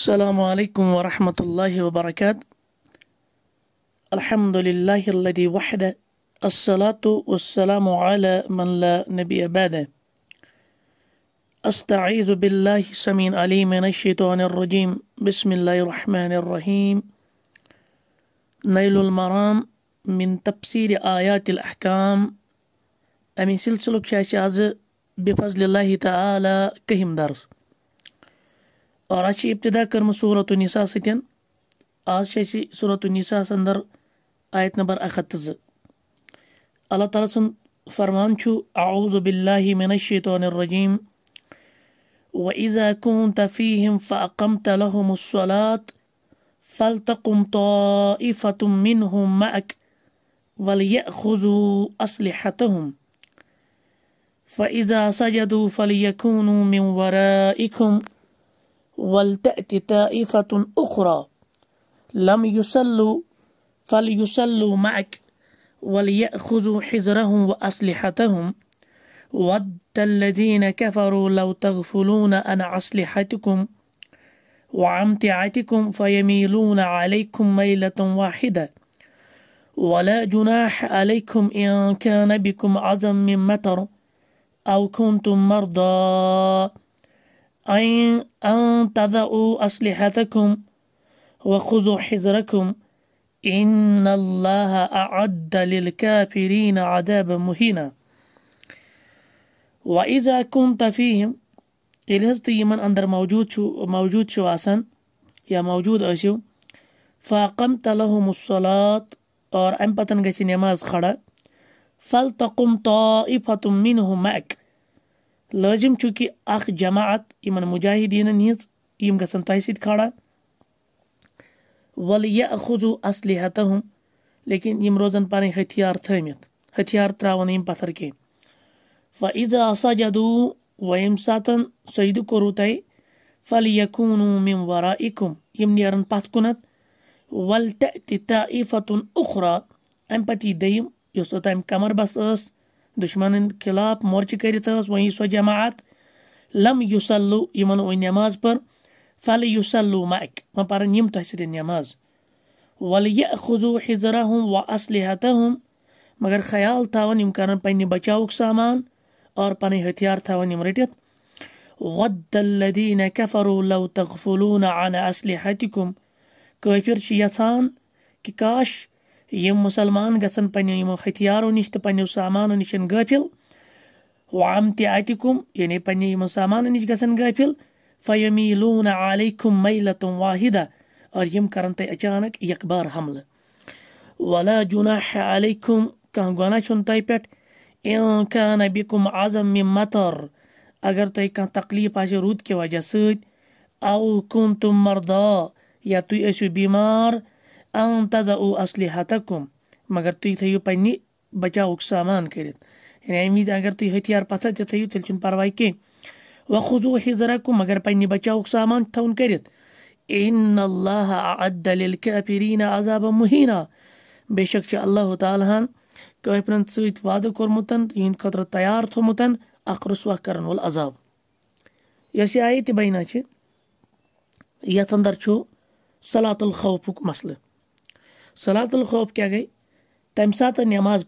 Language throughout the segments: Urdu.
السلام عليكم ورحمة الله وبركاته الحمد لله الذي وحده الصلاة والسلام على من لا نبي بعده أستعيذ بالله سميع العليم من الشيطان الرجيم بسم الله الرحمن الرحيم نيل المرام من تفسير آيات الأحكام أمين سلسلة شاشة بفضل الله تعالى كهم درس اور آج ابتدا کرم صورت النساء ستین آج اِسی صورت النساء ادر آیت نمبر اللہ تعالیٰ سن فرمان چھو اعوذ باللہ من الشیطان الرجیم وَإِذَا كُنْتَ فِيهِمْ فَأَقَمْتَ لَهُمُ الصَّلَاةِ فَلْتَقُمْ طَائِفَةٌ مِّنْهُمْ مک وَلْيَأْخُذُوا حضو فَإِذَا سَجَدُوا فَلْيَكُونُوا مِنْ وَرَائِكُمْ ولتأت طائفة أخرى لم يصلوا فليصلوا معك وليأخذوا حذرهم وأسلحتهم ود الذين كفروا لو تغفلون عن أسلحتكم وأمتعتكم فيميلون عليكم ميلة واحدة ولا جناح عليكم إن كان بكم عزم من مطر أو كنتم مرضى أي أن تضعوا أسلحتكم وخذوا حذركم إن الله أعد للكافرين عذابا مهينا وإذا كنت فيهم الهز يمن أندر موجود شو موجود شو أسن يا موجود أشيو فقمت لهم الصلاة أو أم نماز خرا فلتقم طائفة منهم معك لازم لازمہ اخ جماعت ان مجاہدین یم تہ ست کھڑا ول یہ کھزو اصلی حتہ لیکن یم روزن پن ہتھیار تھمت ہتھیار تراون یم پتھر کی و عیزہ آسا جدو و یم سات سجد کرو تہ فل یقون مم ورا اکم یم نیرن پتھ کنت ول تہ فتن اخرا امہ پتہ دیم یس اوتام کمر بس اِس دشمن خلاف مورچہ کرس وی سو جماعت لم یوسلو عمن و نماز پل یوسلو مہ اک مہن تہ ست نماز ول یہ خدو حضرہ و اصل حتہ مگر خیال تون کر پنہ بچا سامان اور پن ہتھیار تم رٹت لو کفرونہ عن اصل غم قشر یھان کہ کاش یم مسلمان گان پنو ہتھیارو نش تو تہ پو سامان نشل و امت اتم یعنی پنہے یہ سامان نش گافل فیمی لون علم میلتم واحدہ اور یم کر تچانک اقبار حملہ وولا جنہ عمل پہ اے خانہ بم اعظم مطر اگر تہ تکلیف آ رت کہ وجہ سۭتۍ سو کم تم مردا بیمار ان تضعو اصلی حتکم مگر تی تیو پینی بچاو سامان کرد یعنی امید اگر تی ہتیار پتا تی تیو تلچن پروائی کن و خضو حضرکم مگر پینی بچاو سامان تون کرد ان اللہ عدد للکاپیرین عذاب مہینہ بے شک چا اللہ تعالی ہاں کہ وہ پرند سویت وعدہ کر متن یہن قدر تیار تھو متن اقر سوا کرن والعذاب یسی آئیت بینہ چی یا تندر چو صلاة الخوف کو صلا الخوف کیا گئی تمہ سات نماز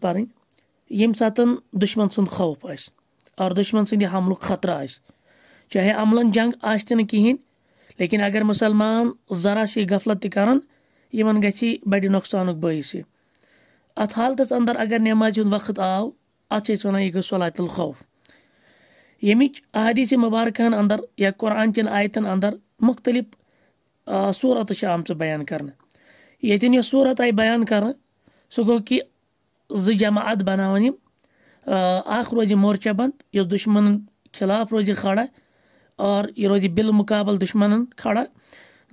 یم سات دشمن خوف آئے اور دشمن سملک خطرہ آہ چاہے عمل جنگ کہین لیکن اگر مسلمان ذرا سی غفلت تران گی بڑے نقصانک باعث ات حالت اندر اگر نماز ہند وقت آو اتنا یہ گھس الخوف یمچ احادیث مبارکہ اندر یا قرآنچن آیتن اندر مختلف صورت سے بیان کرنے یونی صورت آئی بیان کر سو کہ زماعت بنا روز مورچہ بند اس دشمن خلاف روز کھڑا اور یہ روز بال مقابل دشمن کھڑا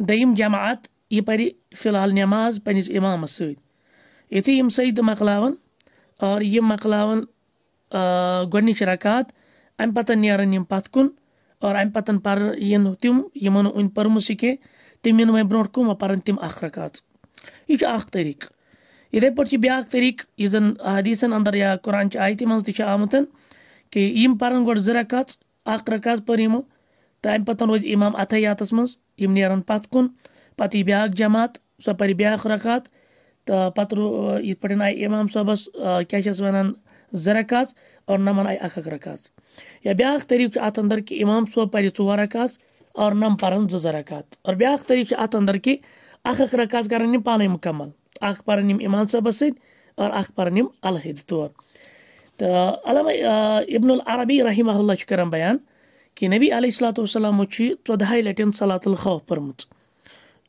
دیم جماعت یہ پہ فی الحال نماز پمامس ستھے یم سید تو اور یہ مکلان گو نچ رکات امہ پتن نم پت کن اور امہ پتن پی تم یہ پہ کھانے تم ان برو کار تم اخ رکا یہِ چھُ اَکھ طٔریٖقہٕ یِتھَے پٲٹھۍ چھِ بیٛاکھ طٔریٖقہٕ یُس زَن حدیٖثَن اَندَر یا قۄرانچہِ آیتہِ منٛز تہِ چھِ آمُت کہِ یِم پَرَن گۄڈٕ زٕ رَکاژ اَکھ رَکاژ پٔر یِمو تَمہِ پَتہٕ روزِ اِمام اَتھَیاتَس منٛز یِم نیرَن پَتھ کُن پَتہٕ یی بیٛاکھ جماعت سۄ پَرِ بیٛاکھ رَکعت تہٕ پَتہٕ رو یِتھ پٲٹھۍ آے اِمام صٲبَس کیٛاہ چھِ اَتھ وَنان زٕ رَکاژ اور نَمَن آے اَکھ اَکھ رَکاژ یا بیٛاکھ طٔریٖقہٕ چھُ اَتھ اَندَر کہِ اِمام صٲب پَرِ ژور رَکاژ اور نَم پَرَن زٕ زٕ رَکعت اور بیٛاکھ طٔریٖقہٕ چھُ اَتھ اَندَر کہِ اخ یم پانے مکمل اخ پمان صبس یم پلحد طور تہٕ علامہ ابن العربی رحمہ اللہ چھُ کران بیان کہِ نبی علیہ صلاۃ وسلامو چھُ ژۄدہاے لٹٮ۪ن صلات الخوف پٔرمٕژ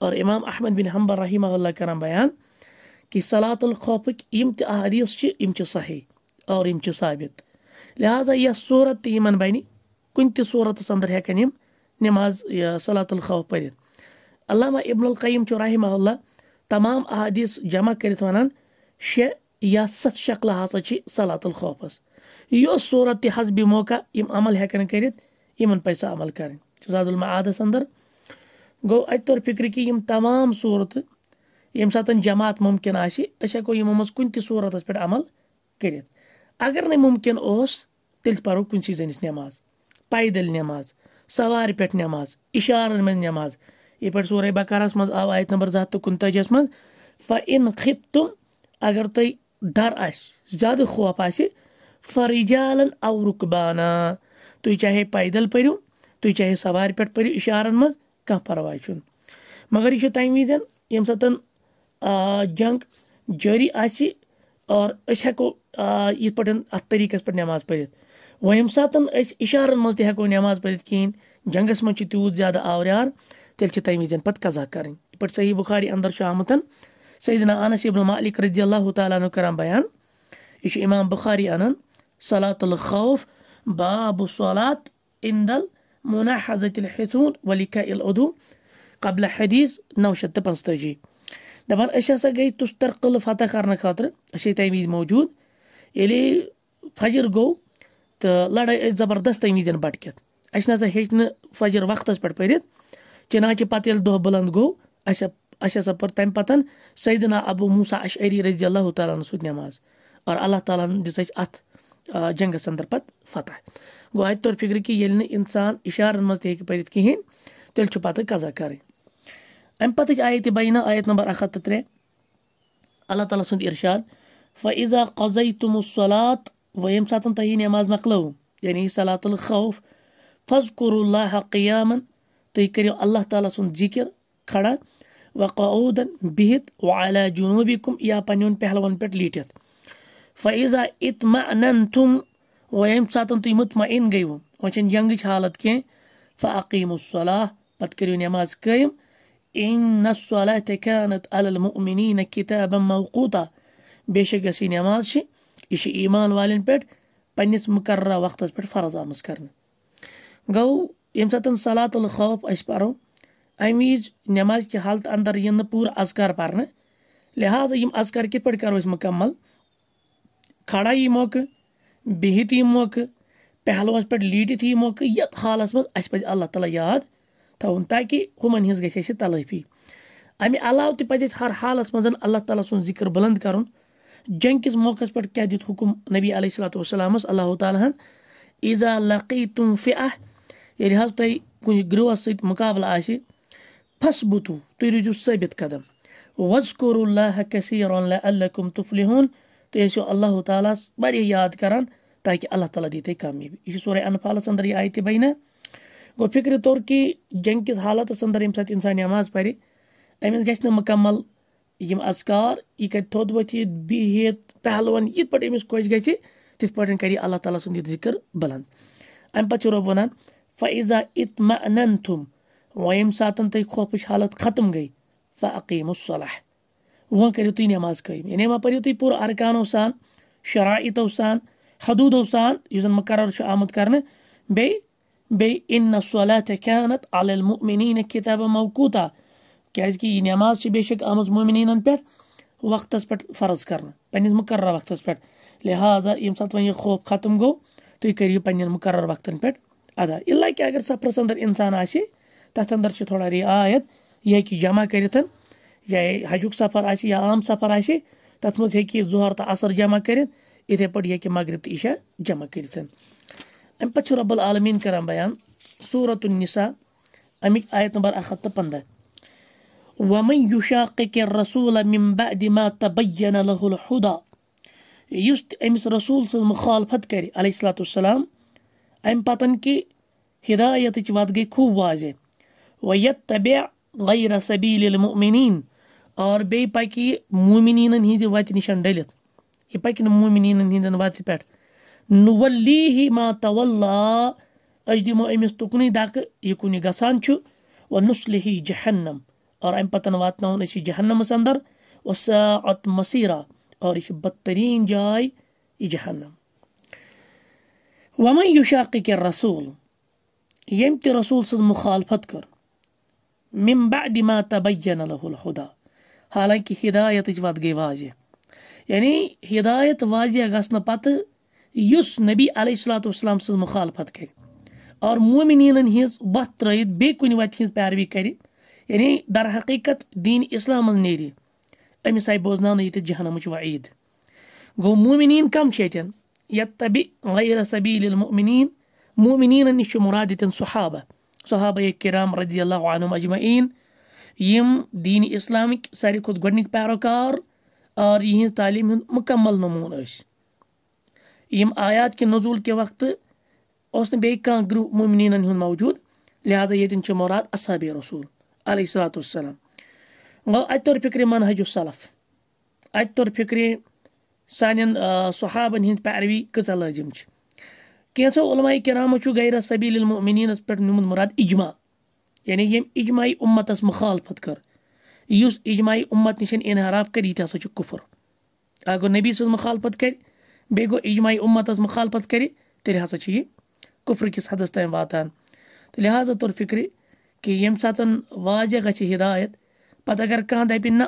اور امام احمد بن حمبر رحمہ اللہ کران بیان کہِ الخوفٕکۍ یِم تہِ احادیٖث چھِ یِم چھِ صحیح اور یِم چھِ ثابت لہٰذا یۄس صوٗرت تہِ یا صورت تمہ بن کن تسورت ادر ہکن نماز صلات الخوف پٔرِتھ علامہ ابن القیم تو رحمہ اللہ تمام احادیث جمع کران شے یا ست شکل ہسا صلات الخوفس یہ صورت تہزبی موقع ہم عمل ہیکن پیسہ عمل کریں زاد المعادس اندر گو طور فکر کہ تمام صورت یم سات جماعت ممکن آموت صورت پہ عمل کرت اگر ممکن اس تیل پرو کنسی زنس نماز پیدل نماز سوار پہ نماز اشارن مز نماز یہ پر سورہ بکارہ اس آو آیت نمبر ذات تو کنتا جس مز فا ان خبتم اگر تی در آش زیاد خوف آشی فرجالا او رکبانا تو چاہے پیدل پریو تو یہ چاہے سوار پیٹ پریو اشارا مز کہ پروائشن مگر یہ تائم ویزن یہ مسطن جنگ جاری آشی اور اس حقو یہ پتن اتری کس پر نماز پریت وہ ہم ساتن اس اشارن ملتی ہے کوئی نماز پریت کین جنگ اس مچی تیود زیادہ آوریار تیل تمہ وزین پتہ قاحا کر صحیح بخاری اندر آمت صحیح انس ابن مالک رضی اللہ تعالیٰ عنہ کران یہ امام بخاری انلات الخوف باب صلات اندل مونا حضرت الحثون ولیکھہ الادو قبلہ حدیث نو شیت تو پچت دپان گئی تستر قلعہ فتح کرنے خاطر اس تمہ موجود یل فجر گو تو لڑائی یس زبردست تمہ بٹکا ہوں فجر وقت پہ پھر چنانچہ ییٚلہِ دۄہ دہ بلند گو اَسہِ ار پٔر تَمہِ پَتہٕ سیدنا ابو موسا اشعری رضی اللہ تعالیٰ سو نماز اور اللہ تعالیٰ اَتھ جنٛگَس ادر پت فتح گو اِشارَن منٛز تہِ ہیٚکہِ پٔرِتھ کِہیٖنۍ تیٚلہِ تیل پتہ قزا اَمہِ پَتٕچ آیت بینہ آیت نمبر ہَتھ تہٕ ترٛےٚ اللہ تعالیٰ سن ارشاد فیضا قضع تم صلاحات و ساتہٕ تۄہہِ یہِ نٮ۪ماز مۄکلٲو یعنی صلات الخوف فض کوٚر اللہ قیامان تُہۍ کٔرِو اللہ تعالیٰ سُنٛد ذِکِر کھڑا بِہِتھ و قودن یا پنٛنٮ۪ن پہلوَن پٮ۪ٹھ قوم یا اِتما پہلون پھیٹھت وۄنۍ ییٚمہِ ان تُہۍ سات گٔیوٕ وۄنۍ چھَنہٕ جنٛگٕچ حالت کینٛہہ فعقیٖم الصلاح کھی فقی مو صلاح پتہ کرو نماز قیم نہ کِتاب نتاب بے شک یۄس یہِ نٮ۪ماز چھِ یہِ چھِ ایٖمان والٮ۪ن پٮ۪ٹھ پنٛنِس مُقررہ وقتَس پٮ۪ٹھ فرض آمٕژ کَرنہٕ گوٚو یم سات صلات الخوف اس پورو امو نماز چی حالت اندر یونی پور اذکار پرہ لہٰذا کِتھ کت کَرو أسۍ مکمل کھڑا بِہِتھ موقع بہت یہ موقع لیٖٹِتھ یی یہ موقع حالَس حالس مزہ پہ اللہ تعالیٰ یاد اَسہِ تاکہ اَمہِ علاوٕ تہِ پَزِ اَسہِ ہر حالس منٛز اللہ سُنٛد سن ذکر بلند جنٛگ جنگ کس موقع پہ دیُت حُکُم نبی علیہ صلاتُ وسلامہ اللہ تعالیٰ عزا لقی فِہ یعنی تۄہہِ کُنہِ کن گروہ مُقابلہٕ آسہِ آئی تُہۍ روٗزِو ثٲبِت قدم وزقور اللہ حقیہ اللہ کم تُہۍ ٲسِو اللہ ہَس واریاہ یاد تاکہِ اللہ تعالیٰ دی تھی کامی یہ سورے انفالس اندر یہ آئی تی بینہ گو فکر طور کہِ جنگ کِس حالاتَس اندر ییٚمہِ ساتہٕ اِنسان کَرِ تھوٚد ؤتھِتھ بِہِتھ اذکار یہ پٲٹھۍ أمِس خۄش گژھِ تِتھ پٲٹھۍ کَرِ یہِ اللہ تعالی یہِ یہ ذکر بلند پَتہٕ چھُ رۄب وَنان فیضا اطما اننتم ویم ساتن تھی خوفش حالت ختم گئی فعقیم فقیم و صلاح وی نماز قیم یعنی ما پوی پور ارکانو سان شرائط و سان حدود سان یو مقرر آمد کرنے بی بی ان الصلاة بیلحت علم خطابہ مو كوتہ کیا یہ نماز بے شک آم مومنین پہ وقت فرض کرنے پس مقرر وقت پہ لہذا يم سات خوف ختم گو تريو پن مقرر وقت پہ ادا الفرس ادر انسان آت اندر تھوڑا رعایت یہ کٔرِتھ یا حجُک سفر آسہِ یا عام سفر آسہِ تَتھ منٛز ہیٚکہِ یہِ ظہر تہٕ اثر جمع کٔرِتھ کرتھے ہیٚکہِ مغرب تہٕ عشا جمع کٔرِتھ چھُ رب العالمیٖن کران بیان صوٗرت النسا امیک آیت نمبر اکت تو پندہ ومشا رسولا اس رسول تبین یُس تہِ أمِس سٕنٛز مُخالفت کرے علیہ السلام ام پَتَن کہِ ہدایت وت گٔے خوٗب واضح وَیت یط طب لئی رسبیلمن اور بیٚیہِ پَکہِ مومِنیٖنَن بیکہ یہ مومنین وتہ نشن ڈلت یہ پکہ مومنین وتہ پہ ولی ہی ماتول اش دمو امس تکن دکہ گژھان چھُ و نسل ہی جہنم اور اَمہِ پَتَن پتن أسۍ یہِ جہنمَس و سات مسیرہ اور یہِ چھِ بدتریٖن جاے یہِ جہنم وَمَنْ يُشَاقِكِ الرَّسُولِ يَمْتِ رَسُولِ سَزْ مُخَالْفَتْ كَرْ مِنْ بعد ما تَبَيَّنَ لَهُ الْحُدَى حالانکہ ہدایت اجواد گئی واجئے یعنی ہدایت واجئے اگر اسنا پات یس نبی علیہ السلام سے مخالفت کرے اور مومنین انہیز بات رہید بے کونی وقت ہیز پیار بھی یعنی در حقیقت دین اسلام از نیری امیسائی بوزنانو یہ تی جہنم چوائید گو مومنین کم چیتین يتبع غير سبيل المؤمنين مؤمنين نشو مرادة صحابة صحابة الكرام رضي الله عنهم أجمعين يم دين إسلامي ساري كود گۄڈنِکۍ پیروکار اور یِہِنٛز تعلیٖم ہُنٛد مُکمل نموٗنہٕ ٲسۍ یِم آیات کہِ نزول کہِ وقت اوس نہٕ بیٚیہِ کانٛہہ گرُپ مومنیٖنَن ہُنٛد موجوٗد لہٰذا ییٚتٮ۪ن چھِ مراد اصحاب رسول علیہ الصلاتُ وسلام گوٚو اَتہِ توٚر فِکرِ منہجُ سلف اَتہِ سانٮ۪ن صحابَن ہِنٛز پیروی کۭژاہ لٲزِم چھِ کینٛژھو علمایہِ کِرامو چھُ غیر سبیٖل المؤمنیٖنَس پٮ۪ٹھ نیُمُت مُراد اِجما یعنی ییٚمۍ اِجماعی اُمَتَس مُخالفت کٔر یُس اِجماعی اُمَت نِش انحراف کَرِ یہِ تہِ ہَسا چھُ کُفُر اَکھ گوٚو نبی سٕنٛز مُخالفت کَرِ بیٚیہِ گوٚو اِجماعی اُمَتَس مُخالفت کَرِ تیٚلہِ ہَسا چھِ یہِ کُفرٕ کِس حدَس تام واتان تہٕ لہٰذا توٚر فِکرِ کہِ ییٚمہِ ساتہٕ واجہ گژھِ ہِدایت پَتہٕ اگر کانٛہہ دَپہِ نہ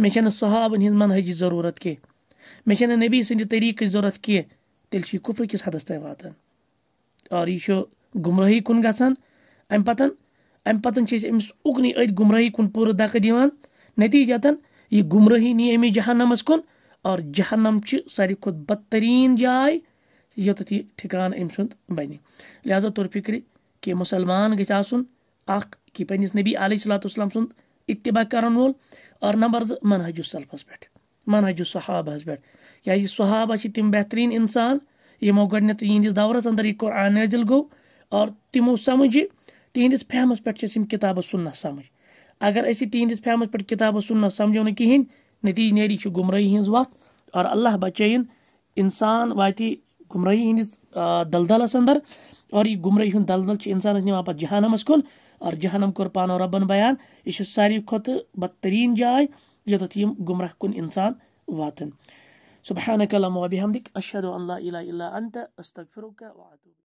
مےٚ چھَنہٕ صحابَن ہِنٛز منہجی ضروٗرت کینٛہہ مےٚ نہٕ نبی سٕنٛدِ طٔریٖقٕچ ضوٚرَتھ کینٛہہ تیٚلہِ چھُ یہِ کُفرٕ کِس حدَس تام واتان اور یہِ چھُ گُمرٲہی کُن گژھان اَمہِ پَتَن اَمہِ پَتَن چھِ أسۍ أمِس اُکنُے أتھۍ گُمرٲہی کُن پوٗرٕ دَکہٕ دِوان نٔتیٖجَتَن یہِ گُمرٲہی نی أمِس جہنَمَس کُن اور جہنَم چھِ ساروی کھۄتہٕ بدتریٖن جاے یوٚتَتھ یہِ ٹھِکانہٕ أمۍ سُنٛد بَنہِ لِہٰذا طور فِکرِ کہِ مُسلمان گژھِ آسُن اَکھ کہِ پنٛنِس نبی علیہ صلاتُ وسلام سُنٛد اِتباع کَرَن وول اور نمبر زٕ منہجُ سلفَس پٮ۪ٹھ منہجو الصحابہ پہ پر صحابہ چھے تم بہترین انسان یہ مو گڑنے دورس دیس دورت اندر یہ قرآن نازل گو اور تمو سمجھ تین دیس پہم اس پر چھے سم کتاب سننہ سمجھ اگر ایسی تین دیس پہم اس پر کتاب سننہ سمجھے انہیں کی نتیج نیری چھے گم رہی ہیں اور اللہ بچے ہیں انسان وائتی گم رہی ہیں اندر اور یہ گم رہی دلدل چھے انسان اس نے وہاں پر کن اور جہانم کو پانو ربن بیان اسے ساری خط بدترین جائے يتتيم گمراه كن إنسان واتن سبحانك اللهم وبحمدك أشهد أن لا إله إلا أنت أستغفرك وأتوب